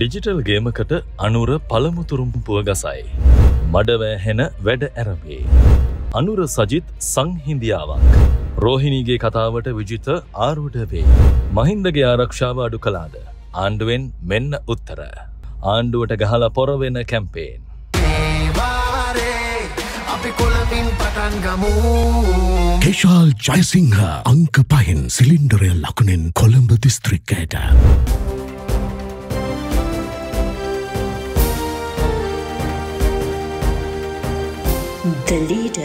Digital ගේමකට Anura පළමුතුරුම්පුව ගසයි. මඩවෑහෙන වැඩ ඇරබේ. අනුර සජිත් සංහින්දියාවක්. රෝහිණීගේ කතාවට විජිත ආරුඩ වේ. මහින්දගේ ආරක්ෂාව අඩු කලාද. ආණ්ඩුවෙන් මෙන්න උත්තර. ආණ්ඩුවට ගහල පොරවෙන කැම්පේෙන්. කෙශාල් ජයසිංහ අංක පහෙන් සිලින්ඩරය ලකුණෙන් කොළඹ දිස්ත්‍රික්කයට. දලීඩ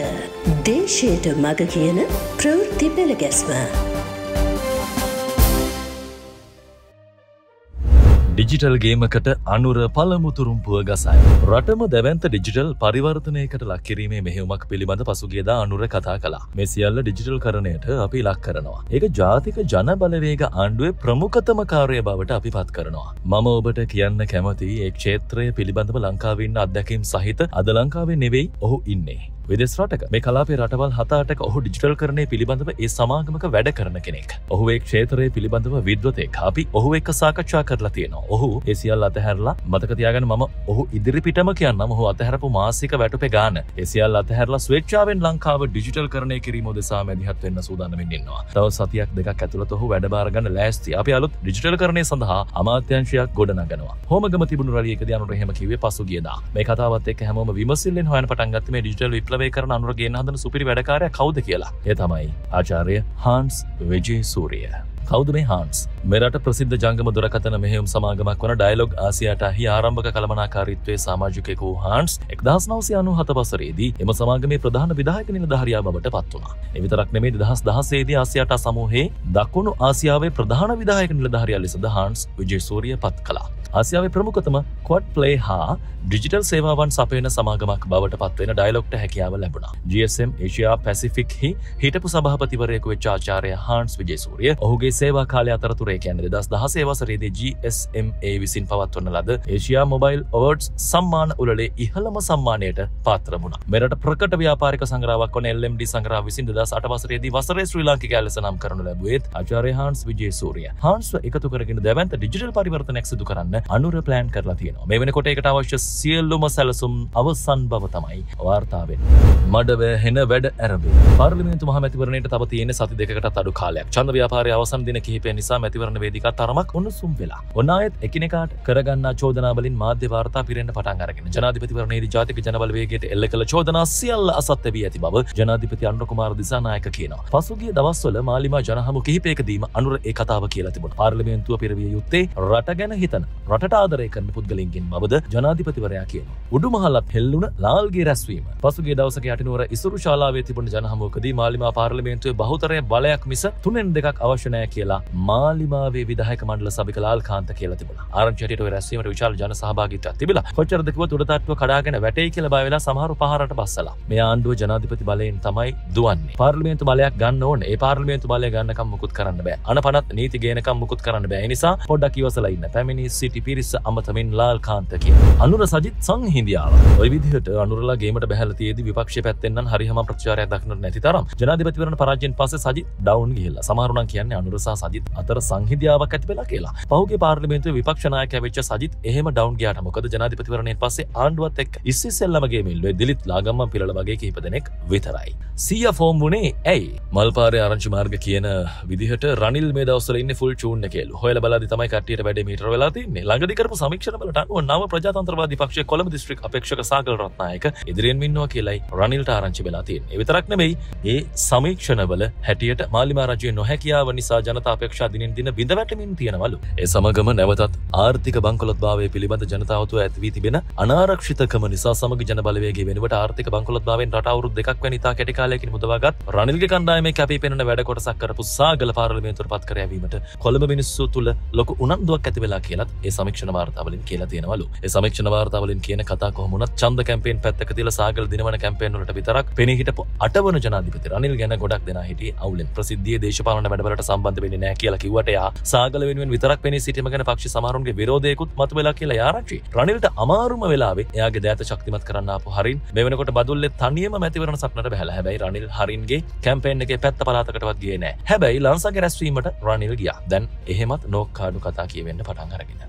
දේශයට මග කියන ප්‍රවෘත්ති පෙළගැස්ම ඩිජිටල් ගේමකට අනුර පළමුතුරුම්පුව ගසයි. රටම දැවන්ත ඩිජිටල් පරිවර්තනයකට ලක්කිරීමේ මෙහෙමක් පිළිබඳ පසුගේද අනුර කතා කලා මෙසිියල්ල ඩිජිටල් කරණයට අපි ලක් කරනවා. ඒක ජාතික ජනබලවේග ආණ්ඩුවේ ප්‍රමුඛතම කාරය බවට අපි පත් කරනවා. මම ඔබට කියන්න කැමති එක් ක්ෂේත්‍රය පිළිබඳව ලංකාවන්න අත්දැකම් සහිත අද ලංකාවේ නෙවෙයි ඔහු ඉන්නේ. විදෙස් රටක මේ කලාපේ රටවල් හතාටක ඔහු ඩිජිටල් කරණය පිළිබඳව ඒ සමාගමක වැඩ කරන කෙනෙක් ඔහුේ ක්ෂේතරය පිළිබඳව විද්වතය කාපි ඔහු එක් සාකච්ඡා කරලා තියෙනවා ඔහු එසිල් අතහැරලා මතකතියාගෙන මම ඔහු ඉදිරිපිටම කියන්න මොහු අතහැරපු මාසික වැටප ගාන එසිල් අතහැරලා ස්වේච්චාවෙන් ලංකාව ඩිජිටල් කරණය කිරීම දෙසා මැදිහත් වෙන්න සූදානමින්න්නවා තව සතියක් දෙකක් ඇතුළත ඔහු වැඩබාරගන්න ලෑස්ති අපි අලුත් ඩිජිටල් කරණය සඳහා අමාත්‍යංශයක් ගොඩනගනවා හෝමගම තිබුණු රලියක දයනුට හෙම කිවේ පසුගියදා මේ කතාවත් එක් හැම විමසිල්ලෙන් හොයන පටන්ගත්ම ඩිජිටල් විප විප්ලවය කරන අනුරගේ හදන සුපිරි වැඩකාරය කවුද කියලා එතමයි ආචාරය හන්ස් වෙජේ සූරිය. කෞද මේ හාන්ස් මෙරට ප්‍රසිද්ධ ජංගම දුරකතන මෙහෙම් සමාගමක් වන ඩයිලොග් ආසියට හි ආරම්භක කළමනාකාරිත්වය සාමාජිකයකු හාන්ස් එක්දස් නවසය අනු හත පසරේදී එම සමාගමේ ප්‍රධාන විදායක නිලධාරයාාවට පත්වනා. එවිතරක් නෙමේ දහස් දහසේදී ආසියට සමූහේ දක්ුණු ආසියාවේ ප්‍රධාන විදායක නිලධාරයා ලෙසද හාන්ස් විජේසූරිය පත් කලා. ආසියාවේ ප්‍රමුඛතම කොඩ් ප්ලේ හා ඩිජිටල් සේවාවන් සපයන සමාගමක් බවට පත්වෙන ඩයිලොක්ට හැකියාව ලැබුණ. GSM ඒෂයා පැසිෆික් හි හිටපු සභහපතිවරයෙකු වෙච්චාචාරය හාන්ස් විජේසූරිය ඔහුගේ සේවා කාලය අතරතුරේ කියන්න දස් දහසේ වසරේද GSMA විසින් පවත්වන ලද ඒශයා මොබයිල් ඔවර්ඩ්ස් සම්මාන උලේ ඉහළම සම්මානයට පාත්‍රමුණ මෙට ප්‍රකට ව්‍යාපාරික සංග්‍රාවක් එල්MD සංග්‍රා විසින් දස් අටවසරේද වසරේ ශ්‍රී ලාංකික ඇලසනම් කරනු ලැබුවත් අචාරය හන්ස් විජේ සූරිය හන්ස්ව එකතු කරගෙන දැවන්ත ඩිජිටල් පරිවර්තනයක් සිදු කරන්න අනුර ප්ලෑන් කරලා තියෙනවා මෙවැනි කොට එකට අවශ්‍ය සියල්ලුම සැලසුම් අවසන් බව තමයි වාර්තාවෙන්. මඩව හෙන වැඩ ඇරබේ පර්ලිමේතු මහමැතිවරණයට තව තියෙන සති දෙකට අඩු කාලයක් චන්ද ව්‍යාපාරය අවසන් ගමන් දින කිහිපය නිසා මැතිවරණ වේදිකා තරමක් උණුසුම් වෙලා. ඔන්න අයත් එකිනෙකාට කරගන්න චෝදනාවලින් මාධ්‍ය වාර්තා පිරෙන්න පටන් අරගෙන ජනාධිපතිවරණයේදී ජාතික ජනබලවේගයට එල්ල කළ චෝදනා සියල්ල අසත්‍ය වී ඇති බව ජනාධිපති අනුර කුමාර දිසානායක කියනවා. පසුගිය දවස්වල මාලිමා ජනහමු කිහිපයකදීම අනුර ඒ කතාව කියලා තිබුණා. පාර්ලිමේන්තුව පෙරවිය යුත්තේ රට ගැන හිතන රටට ආදරය කරන පුද්ගලින්ගෙන් බවද ජනාධිපතිවරයා කියනවා. උඩුමහලත් හෙල්ලුණ ලාල්ගේ රැස්වීම. පසුගිය දවසක යටිනුවර ඉසුරු ශාලාවේ තිබුණ ජනහමුවකදී මාලිමා පාර්ලිමේන්තුවේ බහුතරය බලයක් මිස තුනෙන් දෙකක් අවශ්‍ය නැහැ කියලා මාලිමාවේ විදාහක මණ්ඩල සභික ලාල්කාන්ත කියලා තිබුණා. ආරංචියට ඔය රැස්වීමට විශාල ජන සහභාගීත්වයක් තිබිලා. කොච්චරද කිව්වොත් උඩටට්ටුව කඩාගෙන වැටෙයි කියලා බය වෙලා සමහරු පහරට බස්සලා. මේ ආණ්ඩුව ජනාධිපති බලයෙන් තමයි දුවන්නේ. පාර්ලිමේන්තු බලයක් ගන්න ඕනේ. ඒ පාර්ලිමේන්තු බලය ගන්නකම් මුකුත් කරන්න බෑ. අනපනත් නීති ගේනකම් මුකුත් කරන්න බෑ. ඒ නිසා පොඩ්ඩක් ඉවසලා ඉන්න. පැමිණි සිටි පිරිස අමතමින් ලාල්කාන්ත කියලා. අනුර සජිත් සංහිඳියාව. ඔය විදිහට අනුරලා ගේමට බැහැලා තියෙදි විපක්ෂය පැත්තෙන් හරිම ප්‍රචාරයක් දක්නට නැති තරම් ජනාධිපතිවරණ පරාජයෙන් පස්සේ සජිත් ඩවුන් ගිහිල්ලා සමහරුණන් කියන්නේ අනුර සහ සජිත් අතර සංහිදියාවක් ඇති වෙලා කියලා පහුගේ පාර්ලිමේන්තු විපක්ෂනායක වෙච්ච සජිත් එහෙම ඩවන් ගයාට මොකද ජනාධිපතිවරණයෙන් පස්සේ ආණ්ඩුවත් එක් ඉස්සෙල්ලමගේ මිල්ුවේ දිලිත් ලාගම්ම පිරල වගේ කිහිප දෙනෙක් විතරයි. සිය ෆෝම් වුණේ ඇයි මල්පාර ආරංචි මාර්ග කියන විදිහට රනිල් මේ දවසල ඉන්න ෆුල් චූන්න කෙල් හොල බලාදි තමයි කටියට වැඩ මීට වෙලා තින්නේ ළඟදිකරපු සමීක්ෂණවලට අනුව නව ප්‍රජාතන්ත්‍රවාදී පක්ෂය කොළඹ දිස්ත්‍රික් අපේක්ෂක සාගල් රත්නායක ඉදිරියෙන් ඉන්නවා කියලයි රනිල්ට ආරංචි වෙලා තින්නේ. විතරක් නෙමෙයි ඒ සමීක්ෂණවල හැටියට මාලිමාරජය නොහැකියාව නිසා ජන ජනතාපේක්ෂා දිනින් දින බිඳවැටමින් තියෙනවලු. ඒ සමගම නැවතත් ආර්ථික බංකොලොත්භාවය පිළිබඳ ජනතාවතුව ඇතිවී තිබෙන අනාරක්ෂිතකම නිසා සමග ජනබලවේගේ වෙනුවට ආර්ථික බංකොලොත්භාවෙන් රට අවුරුදු දෙකක් වැනි ඉතා කැටි කාලයකින් මුදවාගත් රනිල්ගේ කණ්ඩායමේ කැපී පෙනෙන වැඩ කොටසක් කරපු සාගල පාර්ලිමේන්තුවට පත් කර යැවීමට කොළඹ මිනිස්සු තුල ලොකු උනන්දුවක් ඇති වෙලා කියලත් ඒ සමීක්ෂණ වාර්තාවලින් කියලා තියෙනවලු. ඒ සමීක්ෂණ වාර්තාවලින් කියන කතා කොහොම වුණත් ඡන්ද කැම්පේන් පැත්තක දාලා සාගල දිනවන කැම්පේන් වලට විතරක් පෙනී හිටපු අටවන ජනාධිපති රනිල් ගැන ගොඩක් දෙනා හිටියේ අවුලෙන් ප්‍රසිද්ධියේ දේශපාලන වැඩවලට සම්බන්ධ වෙන්න නෑ කියලා කිවට යා සාගල වෙනුවෙන් විතරක් පෙන සිටම ගැන පක්ෂ සමහරුන්ගේ විරෝධයකුත් මතු වෙලා කියලා යාරංචි රනිල්ට අමාරුම වෙලාවේ එයාගේ දෑත ශක්තිමත් කරන්න අප හරින් මෙවනකොට බදුල්ල තනියම මැතිවරණ සක්නට බැහල හැබැයි රනිල් හරින්ගේ කැම්පෙන් එක පැත්ත පලාතකටවත් ගේ නෑ හැබැයි ලංසගේ රැස්වීමට රනිල් ගියා දැන් එහෙමත් නෝක්කාඩු කතා කියවෙන්න පටන් අරගෙන.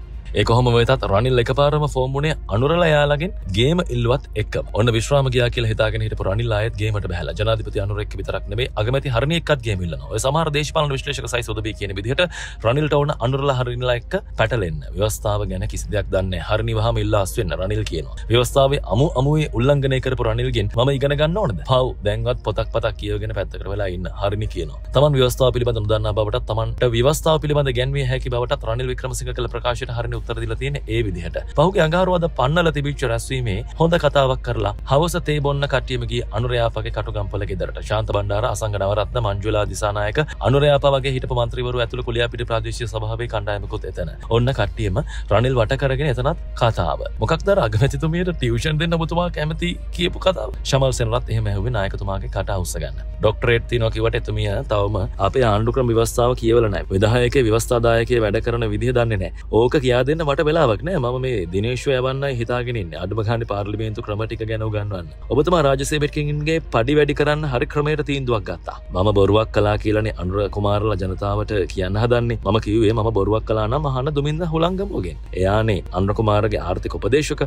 ඒකොහොම වෙතත් රනිල් එකපාරම ෆෝම්මුණේ අනුරලා යාලගින් ගේම ඉල්වත් එක් ඔන්න විශ්‍රම කියල හිතාග හිට රනිල් අයත් ගේමට බැහල ජනාධපති අනුරෙක් විතරක්නේ අගමති හරණයක්ත් ගේමිල්ල සමහර දේශපාලන විශ්ලේෂක සයිසෝදබ කියන විදිහට රනිල්ට ඕන අනුරලා හරිනිලා එක්ක පැටලෙන් ව්‍යවස්ථාව ගැන කිසිදයක් දන්න හරිනිවාහම ඉල්ලාස් වෙන්න රනිල් කියනවා ව්‍යවස්ථාවේ අමු අමුවේ උල්ලංගනය කරපු රනිල්ගෙන් ම ඉගෙනගන්න ඕනද පව් දැන්වත් පොතක් පතක් කියගෙන පැත්තකර වෙලා ඉන්න හරිමි කියනවා තමන් ව්‍යවස්ථාව පිළිබඳ දන්න බවට තමන්ට ව්‍යවස්ථාව පිළිබඳ ගැන්විය හැකි බවට රනිල් වික්‍රමසිංහ කළ ප්‍රකාශයට හරිනි උත්තරදිල තියෙන ඒ විදිහට පහුගේ අඟාරුවද පන්නල තිබිච්ච රැස්වීමේ හොඳ කතාවක් කරලා හවස තේ බොන්න කටියමගේ අනුරයාපගේ කටුගම්පල ගෙදරට ශාන්ත බණ්ඩාර අසංගනවරත්න මංජුලා දිසානායක අනුරයාපගේ හිට මන්ත්‍රවරු ඇතුළ කොලියාපිට ප්‍රදේශය සභාවේ කණ්ඩායමකුත් එතන ඔන්න කට්ටියම රනිල් වටකරගෙන එතනත් කතාව මොකක්ද අගමැතිතුමයට ටියවෂන් දෙන්න බතුමා කැමති කියපු කතාව ශමල් සෙනරත් එහෙම ඇහුවේ නායකතුමාගේ කට අවසගන්න ඩොක්ටරේට් තිනොකිවට එතුමිය තවම අපේ ආණ්ඩුක්‍රම විවස්ථාව කියවලනෑ විදාහයක විවස්ථාදායකය වැඩ කරන විදිහ දන්නේ නෑ ඕක කියාද දෙන්න වට වෙලාවක් නෑ ම මේ දිනේශ්ව යවන්න හිතාගෙනින් අඩම හනි පාර්ලිමේන්තු ක්‍රමටික ගැන ගන්නවන්න ඔබතුම රාජසේබෙටකින්ගේ පඩි වැඩි කරන්න හරි ක්‍රමයට තීන්දුවක් ගත්තා මම බොරුවක් කලා කියලනේ අනුර කුමාරලා ජනතාවට කියන්න හදන්නේ මම කිවේ ම බොරුවක් කලාන මහන දුමින්ද හුළංගමෝගෙන් එයානේ අන්රකුමාරගේ ආර්ථික උපදේශක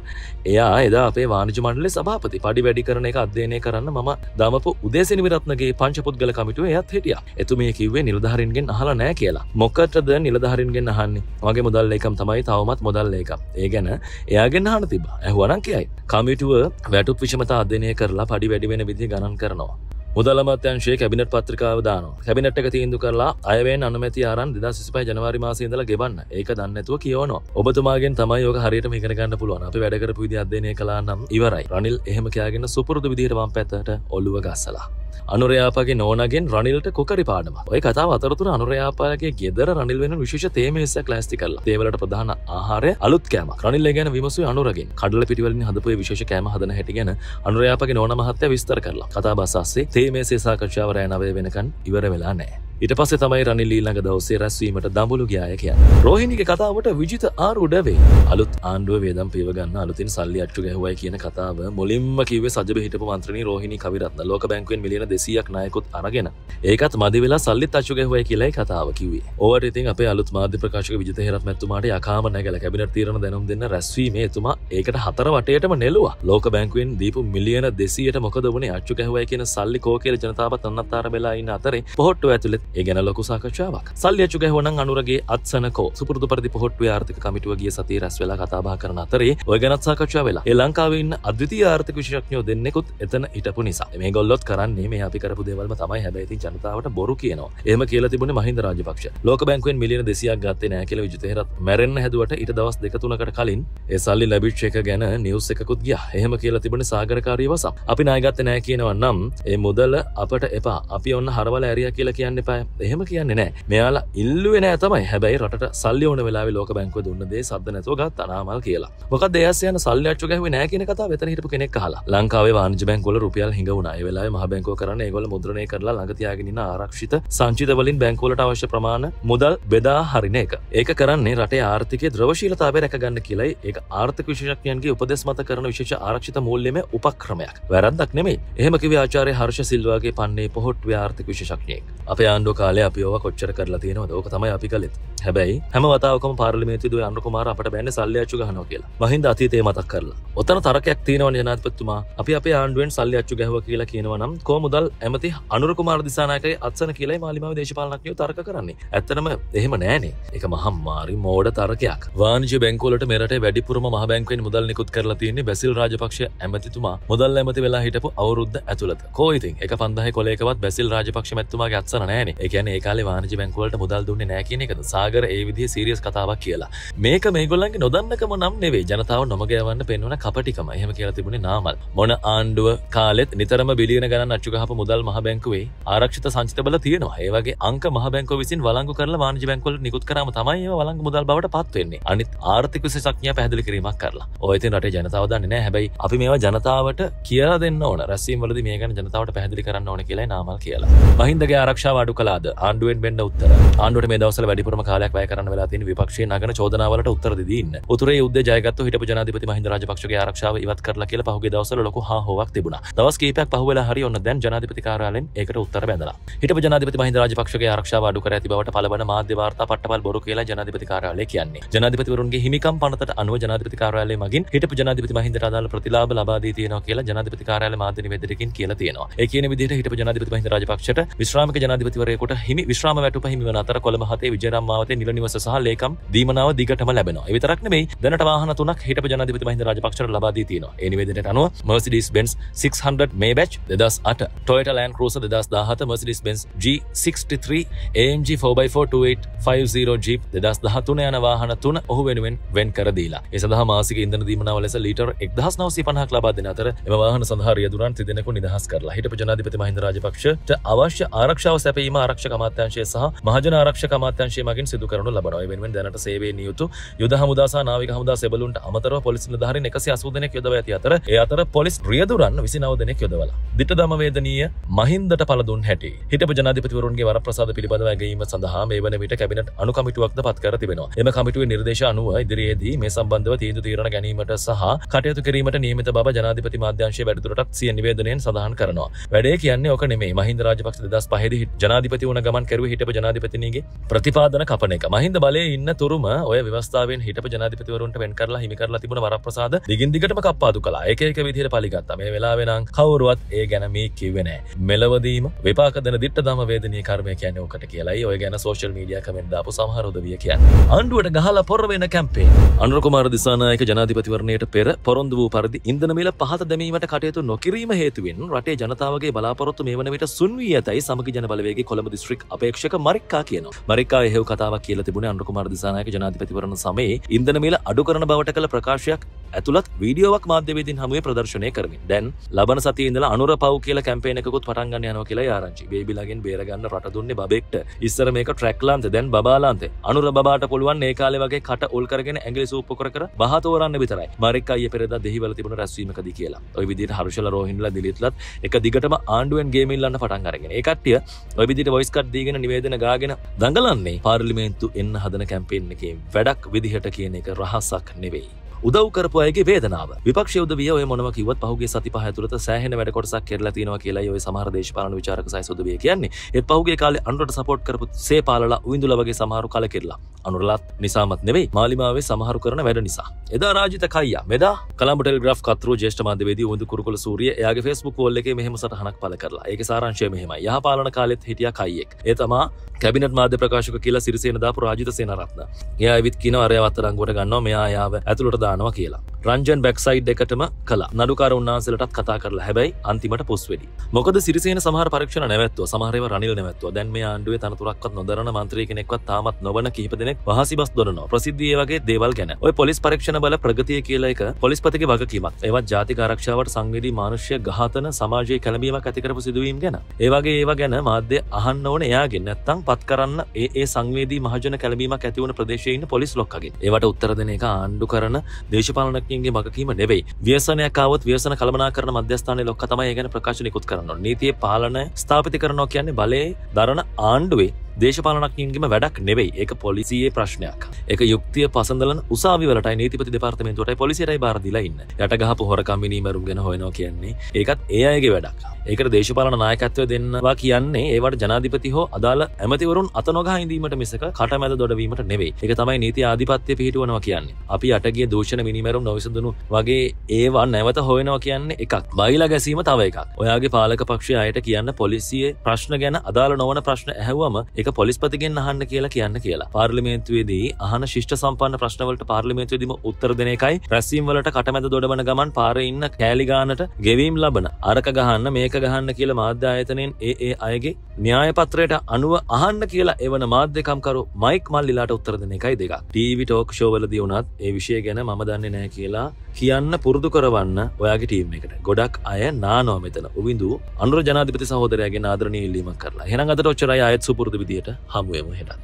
එයා එදා අපේ වානිජ මණ්ඩලේ සභාපති පඩි වැඩි කරන එක අධ්‍යයනය කරන්න මම දමපු උදේසිනිවිරත්නගේ පංචපුද්ගල කමිටුව එයත් හිටිය එතුමේ කිවේ නිලධහරින්ගෙන් අහලා නෑ කියලා මොකටද නිලධහරින්ගෙන් අහන්නේ මගේ මුදල් එකම් තමයි තා තවමත් මොදල් එකක් ඒ ගැන එයාගෙන් හන තිබ ඇහුවනන් කියයි. කමිටුව වැටුත් විෂමතා අධ්‍යනය කරලා පඩි වැඩිවෙන විදි ගණන් කරනවා. මුදලමත්‍යංශයේ කැබිනට පත්‍රිකාව දාන කැබිනට එක තීන්දු කරලා අයවෙන් අනමැති ආරන් දෙදා සිපයි ජනවාරි මාසයදල ගෙබන්න ඒක දන්නතුව කියවනවා ඔබතුමාගෙන් තමයි යෝක හරියට මේකරගන්න පුළුවන් අප වැඩකර විදි අධ්‍යනය කලා නම් ඉවරයි රනිල් එහෙම කියයාගෙන සුපුරදු විදිරවාම් පැත්තට ඔල්ලුව ගස්සලා. අනුරයාපගේ නෝනගෙන් රනිල්ට කොකරි පාඩම ඔය කතා අතරතුර අනුරයාපාගේ ගෙදර රනිල් වෙන විශේෂ තේමේසක් ලෑස්ති කල්ලා තේවලට ප්‍රධාන ආහාරය අලුත් කෑම රනිල් ගැන විමසු අනුරගෙන් කඩල පිටිවලින් හදපු විශේෂ කෑම හදන හැට ගැන අනුරයාපගේ නෝන මහත්තය විස්තර කරලා කතා බසස්සේ තේමේ සේසාකච්ඡාවරය නවය වෙනකන් ඉවර වෙලා නෑ ඉට පස තමයි රනිල්ලී ළඟ දවසේ රැස්වීමට දඹුළු ගයාය කියන්න රෝහිණික කතාවට විජිත ආරුඩවේ අලුත් ආණ්ඩුව වේදම් පිවගන්න අලුතින් සල්ලි අට්ටු ගැහවයි කියන කතාව මුලින්ම කිවේ සජ හිට පන්ත්‍රන රෝහිණි කවිරත්න ලෝක බැංකුවෙන් මිලියන දෙසියක් නයකුත් අරගෙන ඒකත් මදි වෙලා සල්ලි අච්චු ගැහවයි කියලයි කතාව කිවේ ඕවට ඉතින් අප අලුත් මාධ්‍ය ප්‍රකාශක විජත හෙරත් මැතුමාට යකාම නැගල කැබිනට තීරණ දැනුම් දෙන්න රැස්වීමේ තුමා ඒකට හතර වටයටම නෙලවා ලෝක බැංකුවෙන් දීපු මිලියන දෙසියට මොකද වුණේ අච්චු ගැහවයි කියන සල්ලි කෝකල ජනතාවත් අන්නත්තාර වෙලා ඉන්න අතරේ පොට්ටු ඇතුළෙ ඒගැන ලොකු සාකච්ඡාවක් සල්ලියච්චු ගැහවන අනුරගේ අත්සනකෝ සුපුරදු පරදි පොට්ව ආර්ථික කමිටුවගේ සති රැස් වෙලා කතාබා කරන අතරේ ඔය ගැනත් සාකච්ඡා වෙලා ලංකාවන්න අධ්‍යති ආර්ථක විශෂක්ඥෝ දෙන්නෙකුත් එතන ඉටපු නිසා මේ ගොල්ලොත් කරන්නේ මේ අපි කරපු දෙවල්ම තමයි හැබැයිති ජනතාවට බොරු කියනවා එම කියලා තිබුණ මහින්ද රාජපක්ෂ ලෝක බැංකුවෙන් මිලියන දෙසියක් ගත්තේ නෑ කියල විජතහෙරත් මැරෙන් හැදුවට ඉට දවස් දෙකතුනකට කලින් ඒ සල්ලි ලැබිච්චක ගැන නිවස් එකකුත් ගිය එහෙම කියලා තිබන සාගරකාරී වසක් අපි නායගත්ත නෑ කියනවන්නම් ඒ මුදල අපට එපා අපි ඔන්න හරවල ඇරිය කියලා කියන්න පා නෑ එහෙම කියන්න නෑ මෙයාලා ඉල්ලුව නෑ තමයි හැබැයි රට සල්ලියෝන වෙලා ලෝක බැංකව දුන්නදේ සද නැතුව ගත් අනාමල් කියලා මොක දේශයන සල්ලච්චු ගැහුව නෑ කියන කතා වෙතන හිටපු කෙනෙක් හලා ලංකාවේ වාණජ බැංකොල රුපියල් හිඟවුණා වෙලා මහබැංකෝ කරන ඒගොල මුද්‍රණය කරලා ළඟතියාගෙනන ආරක්ෂිත සංචිතවලින් බැංකෝලට අවශ්‍ය ප්‍රමාණ මුදල් බෙදා හරින එක ඒක කරන්නේ රටේ ආර්ථිකය ද්‍රවශීලතාවය රැකගන්න කියලයි ඒ ආර්ථික විශෂක්යන්ගේ උපදෙස් මත කරන විශේෂ ආරක්ෂිත මූල්ලෙම උපක්‍රමයක් වැරදක් නෙමේ එහෙමකිව ආචාරය හර්ෂ සිල්වාගේ පන්නේ පොහොට් ව්‍යාර්ථික විශෂක්නයෙක් අප ආන් කොන්ඩ කාල අපිෝව කොච්චර කරලා තියෙන දෝක තමයි අපි කලෙත් හැබැයි හැම වතාවක පාර්ලිමේති ද අන්නකුමාර අපට බැන්න සල්ලයාච්චු හන කියලා මහින්ද අතීතේ මතක් කරලා ඔතන තරකයක් තියෙනව ජනාත්පත්තුමා අපි අප ආණ්ඩුවෙන් සල්ලයාච්චු ගැහව කියලා කියනවනම් කෝ මුදල් ඇමති අනුරකුමාර දිසානකයි අත්සන කියලයි මාලිමාව දේශපාලනකය තර්ක කරන්නේ ඇත්තනම එහෙම නෑනේ එක මහම්මාරි මෝඩ තරකයක් වානජ බැංකෝලට මෙරට වැඩිපුරම මහ බැංකවෙන් මුදල් නිකුත් කරලා තියන්නේ බැසිල් රාජපක්ෂ ඇමතිතුමා මුදල් ඇමති වෙලා හිටපු අවුරුද්ධ ඇතුළත කෝයිතින් එක පන්දහ කොලේකවත් බැසිල් රාජපක්ෂ මැත්තුමා ගත්සන නෑන එකන ඒකාල වානජ බැංකුවලට මුදල් දුන්න නෑකන එකද සාගර ඒවිදි සිරියස් කතාවක් කියලා මේක මේගොල්ලන්ගේ නොදන්නකම නම් නෙවේ ජනතාව නොමගයවන්න පෙන්වන කපටිකම එහෙම කියලා තිබුණේ නාමල් මොන ආණ්ඩුව කාලෙත් නිතරම බිලියන ගණන් අච්චුගහප මුදල් මහ බැංකුවේ ආරක්ෂිත සංචිත බල තියෙනවා ඒවගේ අංක මහ බැංකෝ විසින් වලංගු කරලා වානජ බැංකුවල නිකුත් කරාම තමයි ඒව වලංගු මුදල් බවට පත්වෙන්නේ අනිත් ආර්ථික විශේෂඥයා පැහැදිලි කිරීමක් කරලා ඔයතින් රටේ ජනතාව දන්නේ නෑ හැබැයි අපි මේවා ජනතාවට කියලා දෙන්න ඕන රැස්වීම් වලදී මේ ගැන ජනතාවට පැහැදිලි කරන්න ඕන කියලා නාමල් කියලා මහින්දගේ ආරක්ෂාව අඩු කළ කලාද ආණ්ඩුවෙන් වෙන්න උත්තර ආණ්ඩුවට මේ දවසල වැඩිපුරම කාලයක් වැය කරන්න වෙලා තියෙන විපක්ෂයේ නගන චෝදනාවලට උත්තර දෙදින්න. උතුරේ යුද්ධය ජයගත්තු හිටපු ජනාධිපති මහින්ද රාජපක්ෂගේ ආරක්ෂාව ඉවත් කරලා කියලා පහුගිය දවස්වල ලොකු හාහෝවක් තිබුණා. දවස් කීපයක් පහුවෙලා හරි ඔන්න දැන් ජනාධිපති කාර්යාලයෙන් ඒකට උත්තර බැඳලා. හිටපු ජනාධිපති මහින්ද රාජපක්ෂගේ ආරක්ෂාව අඩු කර ඇති බවට පළවන මාධ්‍ය වාර්තා පට්ටපල් බොරු කියලා ජනාධිපති කාර්යාලය කියන්නේ. ජනාධිපතිවරුන්ගේ හිමිකම් පනතට අනුව ජනාධිපති කාර්යාලය මගින් හිටපු ජනාධිපති මහින්ද අදාළ ප්‍රතිලාභ ලබා දී තියෙනවා කියලා ජනාධිපති කාර්යාලය මාධ්‍ය නිවේදකකින් කියලා තියෙනවා. ඒ කියන විදිහට හිටපු ජනාධිපති මහින්ද රාජපක්ෂට විශ්‍රාමික ජනාධිපතිවරේ පුද්ගලයකුට හිමි විශ්‍රාම වැටු හිමි වන අතර කොළඹ හතේ විජයරම්මාවත නිලනිවස සහ ලේකම් දීමනාව දිගටම ලැබෙනවා. ඒ විතරක් නෙමෙයි දැනට වාහන තුනක් හිටපු ජනාධිපති මහින්ද රාජපක්ෂට ලබා දී තියෙනවා. ඒ නිවේදනයට අනුව Mercedes Benz 600 Maybach 2008 Toyota Land Cruiser 2017 Mercedes Benz G63 AMG 4x4 2850 Jeep 2013 යන වාහන තුන ඔහු වෙනුවෙන් වෙන් කර දීලා. ඒ සඳහා මාසික ඉන්ධන දීමනාව ලෙස ලීටර් 1950ක් ලබා දෙන අතර එම වාහන සඳහා රියදුරන් තිදෙනෙකු නිදහස් කරලා හිටපු ජනාධිපති මහින්ද රාජපක්ෂට අවශ්‍ය ආරක්ෂාව සැපීම එම ආරක්ෂ මත්‍යංශය සහ මහජන ආරක්ෂ මත්‍යංශය මගින් සිදු කරනු ලබනව වෙනුවෙන් දැනට සේවේ නියුතු යුද හමුදසා නාවික හමුදා සෙබලුන්ට අමතර පොලිස් නිලධාරීන් 180 දෙනෙක් යොදව ඇති අතර ඒ අතර පොලිස් රියදුරන් 29 දෙනෙක් යොදවලා දිට්ඨදම වේදනීය මහින්දට පළදුන් හැටි හිටපු ජනාධිපතිවරුන්ගේ වරප්‍රසාද පිළිබඳව ගැනීම සඳහා මේ වන විට කැබිනට් අනුකමිටුවක්ද පත් කර තිබෙනවා. එම කමිටුවේ නිර්දේශ අනුව ඉදිරියේදී මේ සම්බන්ධව තීන්දුව තීරණ ගැනීමට සහ කටයුතු කිරීමට නියමිත බව ජනාධිපති මාධ්‍යංශය වැඩිදුරටත් සිය නිවේදනයෙන් සඳහන් කරනවා. වැඩේ කියන්නේ ඕක නෙමෙයි. මහින්ද රාජපක්ෂ 2005 දී ජනාධිපති ජනාධිපති වන ගමන් කැරුව හිට ජනාධිපතිනගේ ප්‍රතිපාදන කපන එක මහින්ද බලය ඉන්න තුරම ඔය වස්ථාවෙන් හිට ජනාධිපතිවරුන්ට වෙන් කරලා හිමිකරලා තිබුණ වරප්‍රසාද දිගින්දිගටම කප්පාදු කලා එකක විදිහට පලිගත්ත මේ වෙලාවෙනම් කවරුවත් ඒ ගැන මේ කිවෙනෑ මෙලවදීම විපාකදන දිට දම වේදනය කර්මය කියන ඕකට කියලයි ඔය ගැන සෝශල් මීඩිය කමෙන්ඩාපු සහරෝදවිය කියන්න අන්ඩුවට ගහල පොරවෙන කැම්පේ අනුකුමාර දිසානායක ජනාධිපතිවරණයට පෙර පොරොන්ද වූ පරදි ඉන්දනමිල පහත දැමීමට කටයුතු නොකිරීම හේතුවෙන් රටේ ජනතාවගේ බලාපොරොත්තු මේ වන විට සුන්වී ඇතයි සමග ජන බලවේගේ කො කොළඹ දිස්ත්‍රික් අපේක්ෂක මරික්කා කියන මරික්කා එහෙව කතාවක් කියල තිබුණ අන්ුකුමාර දිසානායක ජනාධිපතිවරණ සමයේ ඉන්දන මිල අඩු කරන බවට කළ ප්‍රකාශයක් ඇතුළත් වීඩියෝවක් මාධ්‍යවේදින් හමුවේ ප්‍රදර්ශනය කරමින් දැන් ලබන සති ඉඳලා අනුර පව් කියලා කැම්පේනකුත් පටන්ගන්න යනවා කියලා ආරංචි බේබිලගෙන් බේරගන්න රට දුන්නේ බබෙක්ට ඉස්සර මේක ට්‍රැක්ලාන්ත දැන් බාලාන්තේ අනුර බාට පුළුවන් ඒ කාලේ වගේ කට ඔල් කරගෙන ඇඟිලි සූප්පු කර කර බහ තෝරන්න විතරයි මරික්කා අයිය පෙරදා දෙහිවල තිබුණ රැස්වීමකදී කියලා ඔය විදිහට හර්ෂල රෝහින්ලා දිලිත්ලත් එක දිගටම ආණ්ඩුවෙන් ගේමිල්ලන්න පටන් අරගෙන ඒ කට්ටිය ඔය විදිහට හිට වයිස්කට් දීගෙන නිවේදන ගාගෙන දඟලන්නේ පාර්ලිමේන්තු එන්න හදන කැම්පෙන් එකේ වැඩක් විදිහට කියන එක රහසක් නෙවෙයි. උදව්කරපු අයගේ වේදනාව විපක්ෂ උදවිය ඔය මොනව කිව්වත් පහුගේ සති පහ ඇතුළත සෑහෙන වැඩ කොටසක් කරලා තියෙනවා කියලා ඔය සමහර දේශපාලන විචාරක සයි සුදවිය කියන්නේ ඒත් පහුගේ කාලේ අනුරට සපෝට් කරපු සේපාලලා උවිඳුල වගේ සමහරු කලකිරලා අනුරලත් නිසාමත් නෙවෙයි මාලිමාවේ සමහරු කරන වැඩ නිසා. එදා රාජිත කයියා මෙදා කළඹ ටෙලිග්‍රාෆ් කතරු ජේෂ්ඨ මාධ්‍යවේදී වඳු කුරුකුල සූරිය එයාගේ ෆේස්බුක් වෝල් එකේ මෙහෙම සටහනක් පළ කරලා. ඒකේ සාරාංශය මෙහෙමයි. යහපාලන කාලෙත් හිටියා කයියෙක්. ඒ තමා කැබිනට් මාධ්‍ය ප්‍රකාශක කියලා සිරිසේන දාපු රාජිත සේනරත්න. එයා එවිත් කියනවා අරයා වත්තරංගුවට ගන්නවා මෙයා යාව ඇතුළට දානවා කියලා. රංජන් බැක්සයිඩ් එකටම කලා නඩුකාර උන්නාන්සලටත් කතා කරලා හැබැයි අන්තිමට පොස් වැඩි මොකද සිරිසේන සමහර පරීක්ෂණ නැවැත්ව සමහරව රනිල් නැවැත්ව දැන් මේ ආණ්ඩුවේ තනතුරක්වත් නොදරන මන්ත්‍රී කෙනෙක්වත් තාමත් නොවන කිහිප දෙනෙක් වහසි බස් දොනවා ප්‍රසිද්ධිය වගේ දේවල් ගැන ඔය පොලිස් පරීක්ෂණ බල ප්‍රගතිය කියලා එක පොලිස්පතිගේ වගකීමක් ඒවත් ජාතික ආරක්ෂාවට සංවේදී මානුෂ්‍ය ඝාතන සමාජයේ කැළඹීමක් ඇති කරපු සිදුවීම් ගැන ඒ වගේ ඒවා ගැන මාධ්‍ය අහන්න ඕන එයාගෙන් නැත්තම් පත් කරන්න ඒ ඒ සංවේදී මහජන කැළඹීමක් ඇතිවන ප්‍රදේශයේ ඉන්න පොලිස් ලොක්කගෙන් ඒවට උත්තර දෙන එක ආණ්ඩු කරන දේශපාලනඥ නායකින්ගේ මගකීම නෙවෙයි. ව්‍යසනයක් ආවොත් ව්‍යසන කළමනාකරන මධ්‍යස්ථානයේ ලොක්ක තමයි ඒ ගැන ප්‍රකාශන ඉකුත් කරනවා. නීතියේ පාලනය ස්ථාපිත කරනවා කියන්නේ බලයේ දරන ආණ්ඩුවේ දේශපාලනකින්ගේම වැඩක් නෙවෙයි ඒක පොලිසියේ ප්‍රශ්නයක් එක යුක්තිය පසඳලන උසාවිවලට නීතිපති දෙපාර්තමේන්තුවට පොලිසියටයි බාරදිලා ඉන්න යටගහපු හොරකම් මිනීමරුම් ගැන හොයනවා කියන්නේ ඒකත් ඒ අයගේ වැඩක් ඒකට දේශපාලන නායකත්වය දෙන්නවා කියන්නේ ඒවට ජනාධිපති හෝ අදාළ ඇමතිවරුන් අතනොගා ඉඳීමට මිසක කටමැද දොඩවීමට නෙවෙයි එක තමයි නීති ආධිපත්‍ය පිහිටුවනවා කියන්නේ අපි අටගේ දෝෂණ මිනිමරුම් නොවිසඳනු වගේ ඒවා නැවත හොයනවා කියන්නේ එකක් බයිලා ගැසීම තව එකක් ඔයාගේ පාලක පක්ෂය අයට කියන්න පොලිසියේ ප්‍රශ්න ගැන අදාළ නොවන ප්‍රශ්න ඇහවම එක ඒක පොලිස්පතිගෙන් අහන්න කියලා කියන්න කියලා පාර්ලිමේන්තුවේදී අහන ශිෂ්ට සම්පන්න ප්‍රශ්නවලට පාර්ලිමේන්තුවේදීම උත්තර දෙන එකයි රැස්වීම් වලට කටමැද දොඩවන ගමන් පාරේ ඉන්න කෑලිගානට ගෙවීම් ලබන අරක ගහන්න මේක ගහන්න කියලා මාධ්‍ය ආයතනයෙන් ඒ ඒ අයගේ න්‍යායපත්‍රයට අනුව අහන්න කියලා එවන මාධ්‍යකම්කරු මයික් මල්ලිලාට උත්තර දෙන එකයි දෙක ටීවි ටෝක් ෂෝවලදී වුණත් ඒ විෂය ගැන මම දන්නේ නෑ කියලා කියන්න පුරුදු කරවන්න ඔයාගේ ටීම් එකට ගොඩක් අය නානෝ මෙතන උවිඳු අනුර ජනාධිපති සහෝදරයගේ ආදරණය ඉල්ලීමක් කරලා හෙන අදට ඔච්චරයි අයත් සුපුරදු විදි විදියට හමුවම හෙටත්.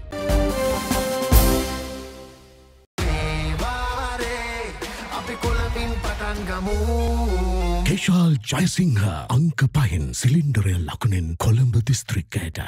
කෙශාල් ජයසිංහ අංක පහෙන් සිලින්ඩරය ලකුණෙන් කොළඹ දිස්ත්‍රික්කයට